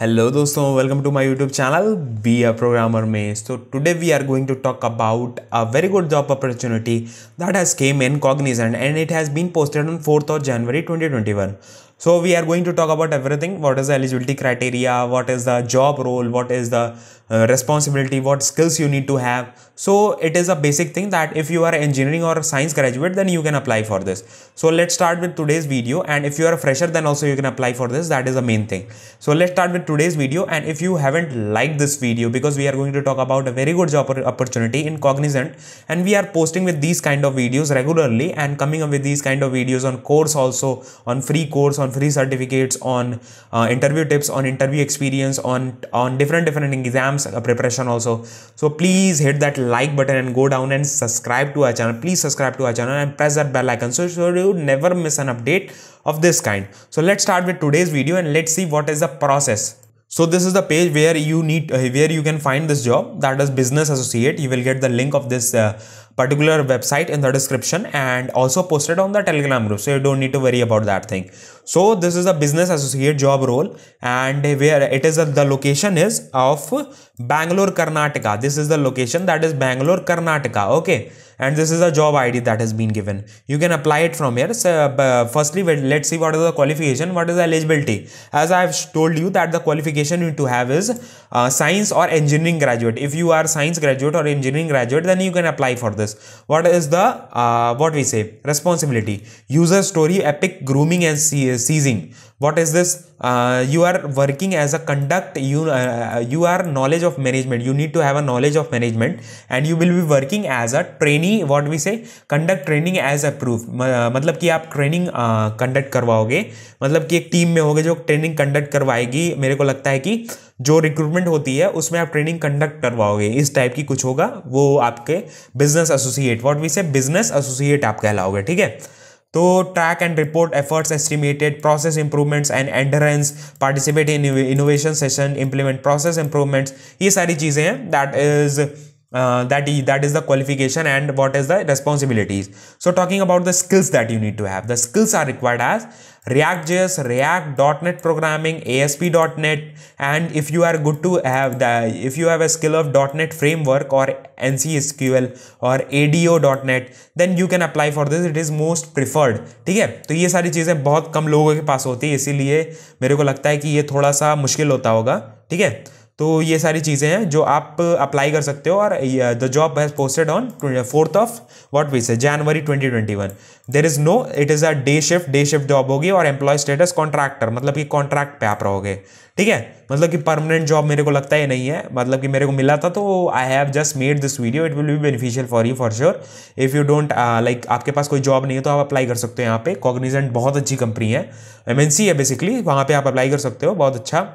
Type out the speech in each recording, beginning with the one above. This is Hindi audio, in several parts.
Hello दोस्तों welcome to my YouTube channel Be a Programmer में So today we are going to talk about a very good job opportunity that has came in Cognizant and it has been posted on 4th of January 2021. So we are going to talk about everything. What is the eligibility criteria? What is the job role? What is the uh, responsibility? What skills you need to have? So it is a basic thing that if you are engineering or science graduate, then you can apply for this. So let's start with today's video. And if you are a fresher, then also you can apply for this. That is the main thing. So let's start with today's video. And if you haven't liked this video, because we are going to talk about a very good job opportunity in Cognizant and we are posting with these kind of videos regularly and coming up with these kind of videos on course also on free course on on free certificates on uh, interview tips on interview experience on on different different exams uh, preparation also so please hit that like button and go down and subscribe to our channel please subscribe to our channel and press that bell icon so, so you never miss an update of this kind so let's start with today's video and let's see what is the process so this is the page where you need uh, where you can find this job that is business associate you will get the link of this uh, particular website in the description and also posted on the telegram group so you don't need to worry about that thing so this is a business associate job role and where it is the location is of Bangalore, Karnataka. This is the location that is Bangalore, Karnataka. Okay. And this is a job ID that has been given. You can apply it from here. So, uh, firstly, let's see what is the qualification. What is the eligibility? As I have told you that the qualification you need to have is uh, science or engineering graduate. If you are science graduate or engineering graduate, then you can apply for this. What is the, uh, what we say, responsibility? User story, epic grooming and CS seizing what is this you are working as a conduct you you are knowledge of management you need to have a knowledge of management and you will be working as a training what we say conduct training as proof मतलब कि आप ट्रेनिंग कंडक्ट uh, करवाओगे मतलब कि एक टीम में होगे जो ट्रेनिंग कंडक्ट करवाएगी मेरे को लगता है कि जो रिक्रूटमेंट होती है उसमें आप ट्रेनिंग कंडक्ट करवाओगे इस टाइप की कुछ होगा वो आपके business associate what we say business associate आप कहलाओगे ठीक है तो track and report efforts estimated process improvements and endurance participate in innovation session implement process improvements ये सारी चीज़ें हैं that is uh, that is that is the qualification and what is the responsibilities so talking about the skills that you need to have the skills are required as react js react.js net programming asp.net and if you are good to have the if you have a skill of .net framework or ncsql or ado.net then you can apply for this it is most preferred ठीक है तो ये सारी चीज़ें बहुत कम लोगों के पास होती है इसीलिए मेरे को लगता है कि ये थोड़ा सा मुश्किल होता होगा ठीक है तो ये सारी चीज़ें हैं जो आप अप्लाई कर सकते हो और the job has posted on fourth of what we है January 2021 there is no it is a day shift day shift job होगी और एम्प्लॉय स्टेटस कॉन्ट्रैक्टर मतलब कि कॉन्ट्रैक्ट पे आप रहोगे ठीक है मतलब कि परमानेंट जॉब मेरे को लगता है नहीं है मतलब कि मेरे को मिला था तो I have just made this video it will be beneficial for you for sure if you don't like आपके पास कोई जॉब नहीं है तो आप अप्लाई कर सकते हो यहाँ पे कॉग्निजेंट बहुत अच्छी कंपनी है एम है बेसिकली वहाँ पर आप अप्लाई कर सकते हो बहुत अच्छा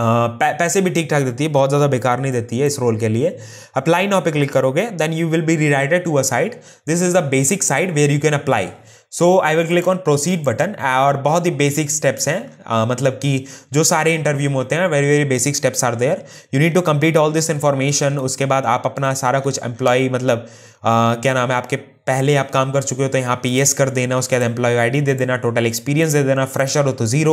पैसे भी ठीक ठाक देती है बहुत ज़्यादा बेकार नहीं देती है इस रोल के लिए अप्लाई नाउ पे क्लिक करोगे देन यू विल बी रिराइटेड to a site this is the basic site where you can apply so I will click on proceed button और बहुत ही बेसिक स्टेप्स हैं मतलब कि जो सारे इंटरव्यू में होते हैं very very basic steps are there you need to complete all this information उसके बाद आप अपना सारा कुछ एम्प्लॉय मतलब uh, क्या नाम है आपके पहले आप काम कर चुके हो तो यहाँ पे एस कर देना उसके बाद एम्प्लॉय आईडी दे देना टोटल एक्सपीरियंस दे देना फ्रेशर हो तो जीरो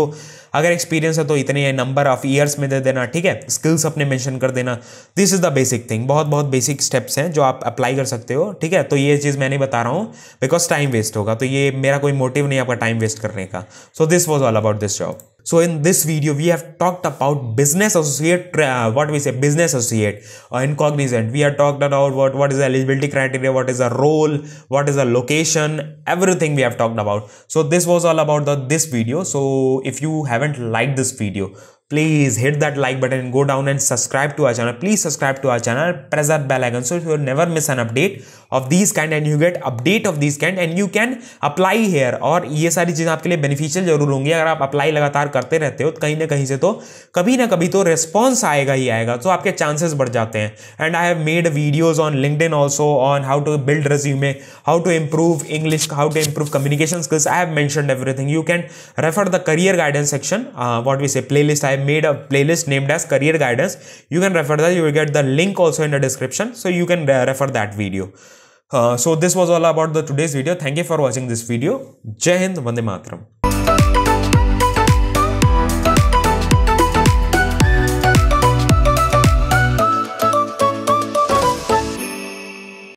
अगर एक्सपीरियंस है तो इतने नंबर ऑफ ईयर्स में दे देना ठीक है स्किल्स अपने मेंशन कर देना this is the basic thing बहुत बहुत बेसिक स्टेप्स हैं जो आप अप्लाई कर सकते हो ठीक है तो ये चीज़ मैं नहीं बता रहा हूँ बिकॉज टाइम वेस्ट होगा तो ये मेरा कोई मोटिव नहीं आपका टाइम वेस्ट करने का so this was all about this job So in this video, we have talked about business associate, uh, what we say business associate uh, in Cognizant. We have talked about what, what is the eligibility criteria, what is the role, what is the location, everything we have talked about. So this was all about the, this video. So if you haven't liked this video, please hit that like button go down and subscribe to our channel. Please subscribe to our channel, press that bell icon so you will never miss an update of these kind and you get update of these kind and you can apply here और ये सारी चीज़ें आपके लिए बेनिफिशियल जरूर होंगी अगर आप अप्लाई लगातार करते रहते हो तो कहीं ना कहीं से तो कभी ना कभी तो रिस्पॉन्स आएगा ही आएगा तो आपके चांसेस बढ़ जाते हैं and I have made videos on LinkedIn also on how to build resume how to improve English how to improve communication skills I have mentioned everything you can refer the career guidance section what we say playlist I have made a playlist named as career guidance you can refer that you will get the link also in the description so you can uh, refer that video Uh, so this was all about the today's video. Thank you for watching this video. Jai Hind, Vande Matram.